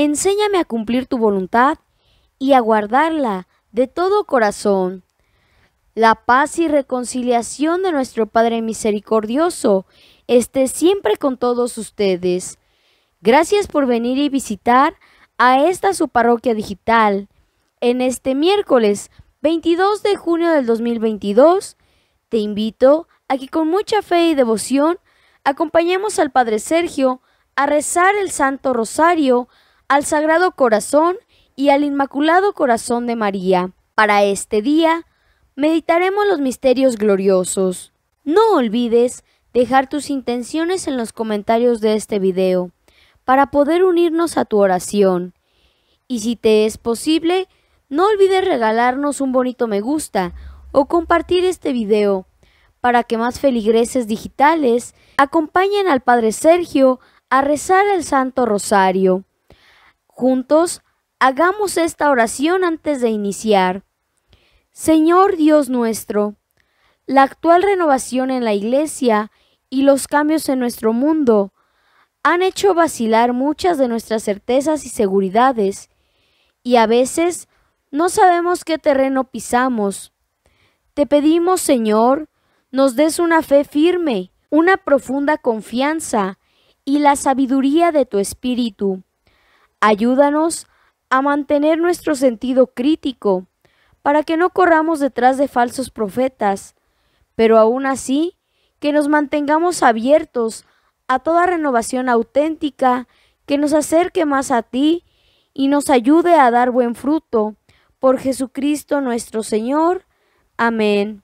Enséñame a cumplir tu voluntad y a guardarla de todo corazón. La paz y reconciliación de nuestro Padre Misericordioso esté siempre con todos ustedes. Gracias por venir y visitar a esta su parroquia digital. En este miércoles 22 de junio del 2022, te invito a que con mucha fe y devoción acompañemos al Padre Sergio a rezar el Santo Rosario al Sagrado Corazón y al Inmaculado Corazón de María. Para este día, meditaremos los misterios gloriosos. No olvides dejar tus intenciones en los comentarios de este video para poder unirnos a tu oración. Y si te es posible, no olvides regalarnos un bonito me gusta o compartir este video para que más feligreses digitales acompañen al Padre Sergio a rezar el Santo Rosario. Juntos hagamos esta oración antes de iniciar. Señor Dios nuestro, la actual renovación en la Iglesia y los cambios en nuestro mundo han hecho vacilar muchas de nuestras certezas y seguridades, y a veces no sabemos qué terreno pisamos. Te pedimos, Señor, nos des una fe firme, una profunda confianza y la sabiduría de tu Espíritu Ayúdanos a mantener nuestro sentido crítico para que no corramos detrás de falsos profetas, pero aún así que nos mantengamos abiertos a toda renovación auténtica que nos acerque más a ti y nos ayude a dar buen fruto. Por Jesucristo nuestro Señor. Amén.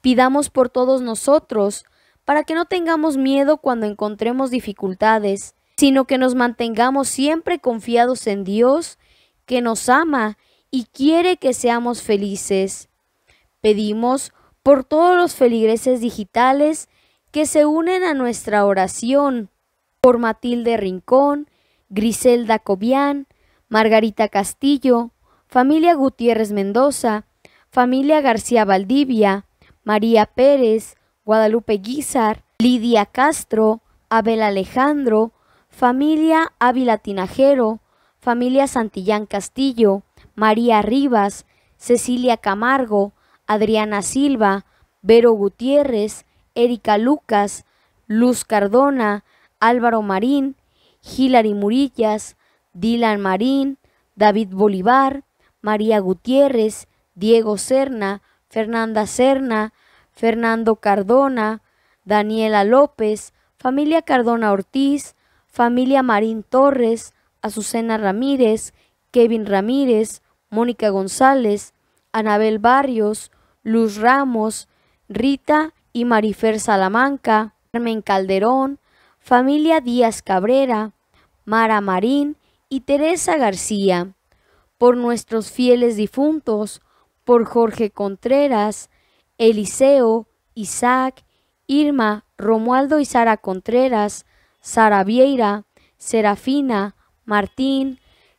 Pidamos por todos nosotros, para que no tengamos miedo cuando encontremos dificultades, sino que nos mantengamos siempre confiados en Dios, que nos ama y quiere que seamos felices. Pedimos por todos los feligreses digitales que se unen a nuestra oración, por Matilde Rincón, Griselda Cobian, Margarita Castillo, familia Gutiérrez Mendoza, familia García Valdivia, María Pérez, Guadalupe Guizar, Lidia Castro, Abel Alejandro, familia Ávila Tinajero, familia Santillán Castillo, María Rivas, Cecilia Camargo, Adriana Silva, Vero Gutiérrez, Erika Lucas, Luz Cardona, Álvaro Marín, Hilary Murillas, Dylan Marín, David Bolívar, María Gutiérrez, Diego Serna, Fernanda Serna, Fernando Cardona, Daniela López, familia Cardona Ortiz, familia Marín Torres, Azucena Ramírez, Kevin Ramírez, Mónica González, Anabel Barrios, Luz Ramos, Rita y Marifer Salamanca, Carmen Calderón, familia Díaz Cabrera, Mara Marín y Teresa García, por nuestros fieles difuntos, por Jorge Contreras, Eliseo, Isaac, Irma, Romualdo y Sara Contreras, Sara Vieira, Serafina, Martín,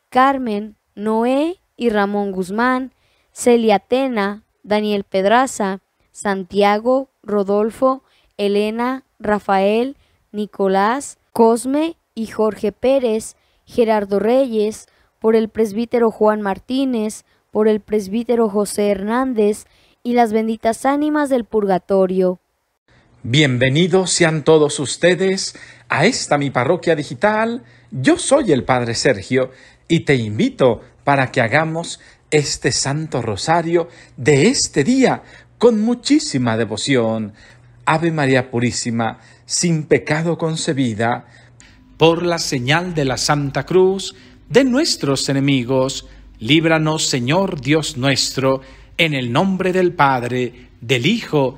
Carmen, Noé y Ramón Guzmán, Celia Tena, Daniel Pedraza, Santiago, Rodolfo, Elena, Rafael, Nicolás, Cosme y Jorge Pérez, Gerardo Reyes, por el presbítero Juan Martínez, por el presbítero José Hernández y las benditas ánimas del purgatorio. Bienvenidos sean todos ustedes a esta mi parroquia digital. Yo soy el Padre Sergio y te invito para que hagamos este Santo Rosario de este día con muchísima devoción. Ave María Purísima, sin pecado concebida, por la señal de la Santa Cruz de nuestros enemigos, líbranos Señor Dios nuestro, en el nombre del Padre, del Hijo,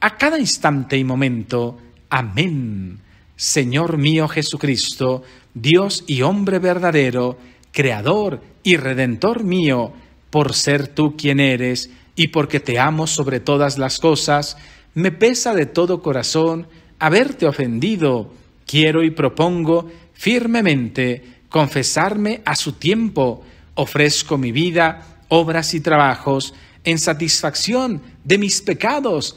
a cada instante y momento. Amén. Señor mío Jesucristo, Dios y hombre verdadero, Creador y Redentor mío, por ser tú quien eres y porque te amo sobre todas las cosas, me pesa de todo corazón haberte ofendido. Quiero y propongo firmemente confesarme a su tiempo. Ofrezco mi vida, obras y trabajos en satisfacción de mis pecados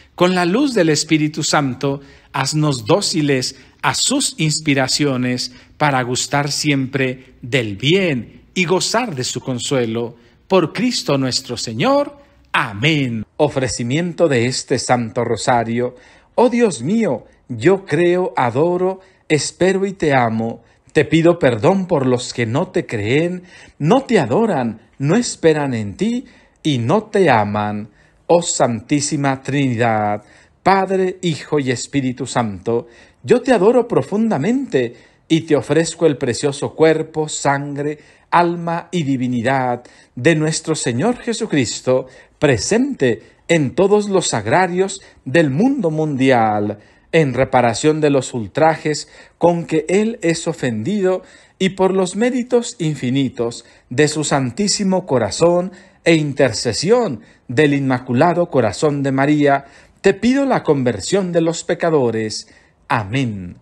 con la luz del Espíritu Santo, haznos dóciles a sus inspiraciones para gustar siempre del bien y gozar de su consuelo. Por Cristo nuestro Señor. Amén. Ofrecimiento de este Santo Rosario. Oh Dios mío, yo creo, adoro, espero y te amo. Te pido perdón por los que no te creen, no te adoran, no esperan en ti y no te aman. Oh Santísima Trinidad, Padre, Hijo y Espíritu Santo, yo te adoro profundamente y te ofrezco el precioso cuerpo, sangre, alma y divinidad de nuestro Señor Jesucristo, presente en todos los sagrarios del mundo mundial, en reparación de los ultrajes con que Él es ofendido y por los méritos infinitos de su Santísimo Corazón e intercesión del Inmaculado Corazón de María, te pido la conversión de los pecadores. Amén.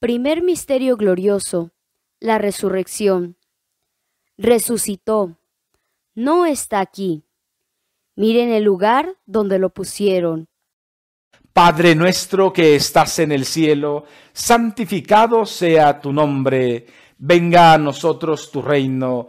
Primer Misterio Glorioso. La Resurrección. Resucitó. No está aquí. Miren el lugar donde lo pusieron. Padre nuestro que estás en el cielo, santificado sea tu nombre. Venga a nosotros tu reino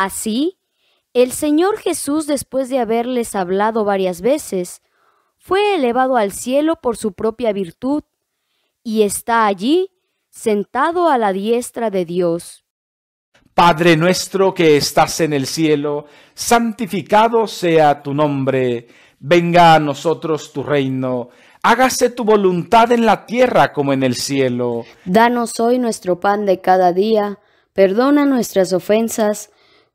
Así, el Señor Jesús, después de haberles hablado varias veces, fue elevado al cielo por su propia virtud y está allí sentado a la diestra de Dios. Padre nuestro que estás en el cielo, santificado sea tu nombre, venga a nosotros tu reino, hágase tu voluntad en la tierra como en el cielo. Danos hoy nuestro pan de cada día, perdona nuestras ofensas,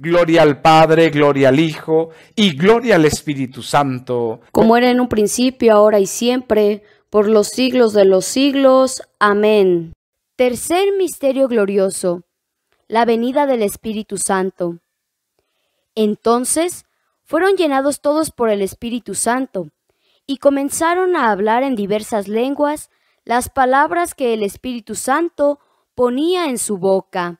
Gloria al Padre, gloria al Hijo y gloria al Espíritu Santo. Como era en un principio, ahora y siempre, por los siglos de los siglos. Amén. Tercer misterio glorioso. La venida del Espíritu Santo. Entonces fueron llenados todos por el Espíritu Santo y comenzaron a hablar en diversas lenguas las palabras que el Espíritu Santo ponía en su boca.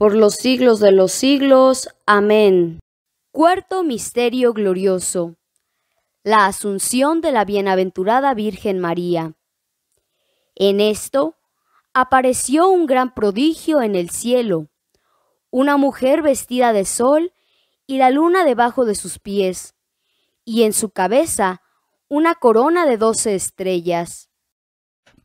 por los siglos de los siglos. Amén. Cuarto Misterio Glorioso. La Asunción de la Bienaventurada Virgen María. En esto apareció un gran prodigio en el cielo, una mujer vestida de sol y la luna debajo de sus pies, y en su cabeza una corona de doce estrellas.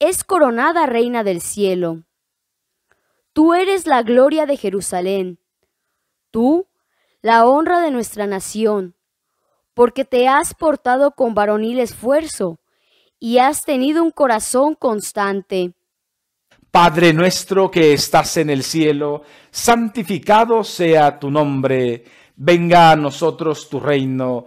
es coronada reina del cielo. Tú eres la gloria de Jerusalén, tú la honra de nuestra nación, porque te has portado con varonil esfuerzo y has tenido un corazón constante. Padre nuestro que estás en el cielo, santificado sea tu nombre, venga a nosotros tu reino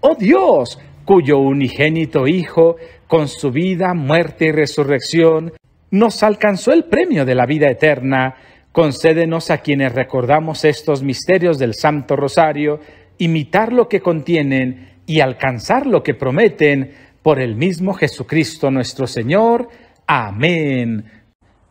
oh Dios, cuyo unigénito Hijo, con su vida, muerte y resurrección, nos alcanzó el premio de la vida eterna, concédenos a quienes recordamos estos misterios del Santo Rosario, imitar lo que contienen y alcanzar lo que prometen, por el mismo Jesucristo nuestro Señor. Amén.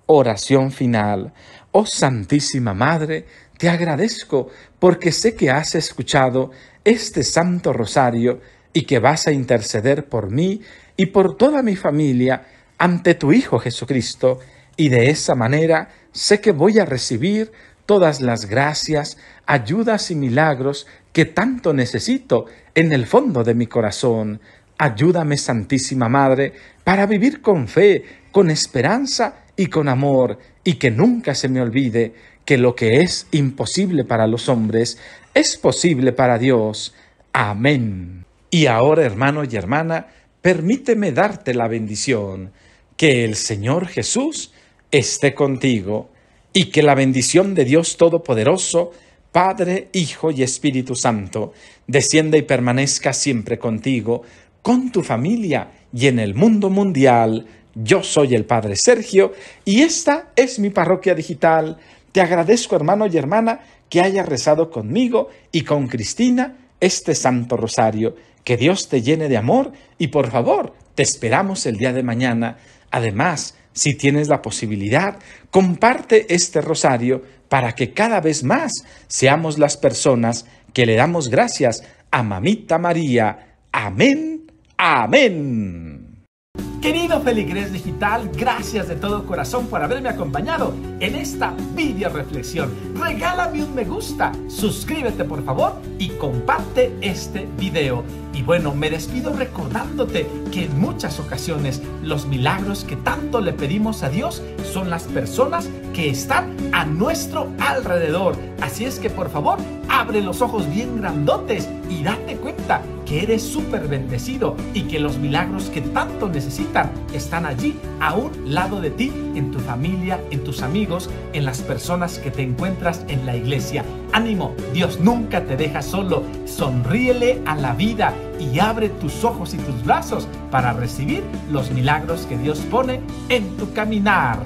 Oración final. Oh Santísima Madre, te agradezco porque sé que has escuchado este santo rosario y que vas a interceder por mí y por toda mi familia ante tu Hijo Jesucristo, y de esa manera sé que voy a recibir todas las gracias, ayudas y milagros que tanto necesito en el fondo de mi corazón. Ayúdame, Santísima Madre, para vivir con fe, con esperanza y con amor, y que nunca se me olvide que lo que es imposible para los hombres es posible para Dios. Amén. Y ahora, hermano y hermana, permíteme darte la bendición. Que el Señor Jesús esté contigo y que la bendición de Dios Todopoderoso, Padre, Hijo y Espíritu Santo, descienda y permanezca siempre contigo, con tu familia y en el mundo mundial. Yo soy el Padre Sergio y esta es mi parroquia digital te agradezco, hermano y hermana, que hayas rezado conmigo y con Cristina este Santo Rosario. Que Dios te llene de amor y por favor, te esperamos el día de mañana. Además, si tienes la posibilidad, comparte este rosario para que cada vez más seamos las personas que le damos gracias a Mamita María. Amén. Amén. Querido Feligres Digital, gracias de todo corazón por haberme acompañado en esta video reflexión. Regálame un me gusta, suscríbete por favor y comparte este video. Y bueno, me despido recordándote que en muchas ocasiones los milagros que tanto le pedimos a Dios son las personas que están a nuestro alrededor. Así es que por favor, abre los ojos bien grandotes y date cuenta que eres súper bendecido y que los milagros que tanto necesitan están allí, a un lado de ti, en tu familia, en tus amigos, en las personas que te encuentras en la iglesia. Ánimo, Dios nunca te deja solo. Sonríele a la vida y abre tus ojos y tus brazos para recibir los milagros que Dios pone en tu caminar.